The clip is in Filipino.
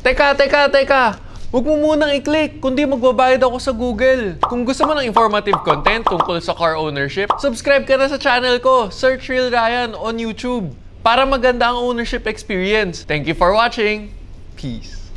Teka, teka, teka! Huwag mo munang i-click, kundi magbabayad ako sa Google. Kung gusto mo ng informative content tungkol sa car ownership, subscribe ka na sa channel ko, Search Real Ryan on YouTube, para maganda ang ownership experience. Thank you for watching! Peace!